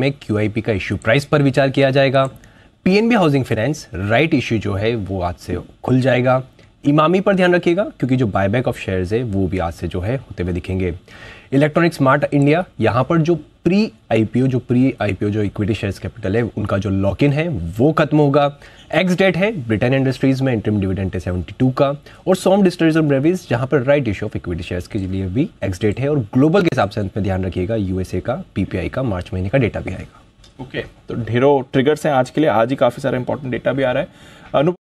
में क्यू का issue price पर विचार किया जाएगा PNB housing finance right issue जो है वो आज से खुल जाएगा इमामी पर ध्यान रखिएगा क्योंकि जो बायबैक ऑफ शेयर्स है वो भी आज से जो है होते हुए दिखेंगे इलेक्ट्रॉनिक स्मार्ट इंडिया यहाँ पर जो प्री आईपीओ जो प्री आईपीओ जो इक्विटी शेयर्स कैपिटल है उनका जो लॉक इन है वो खत्म होगा एक्स डेट है ब्रिटेन इंडस्ट्रीज में इंटरम डिविडेंट है सेवेंटी टू का और सोम डिस्ट्रीज ऑफ ब्रेवीज जहाँ पर right issue of equity shares के लिए भी एक्स डेट है और ग्लोबल के हिसाब से अंत में ध्यान रखिएगा यूएसए का पीपीआई का मार्च महीने का डेटा भी आएगा ओके okay, तो ढेरों ट्रिगर्स हैं आज के लिए आज ही काफ़ी सारा इंपॉर्टेंट डेटा भी आ रहा है अनुप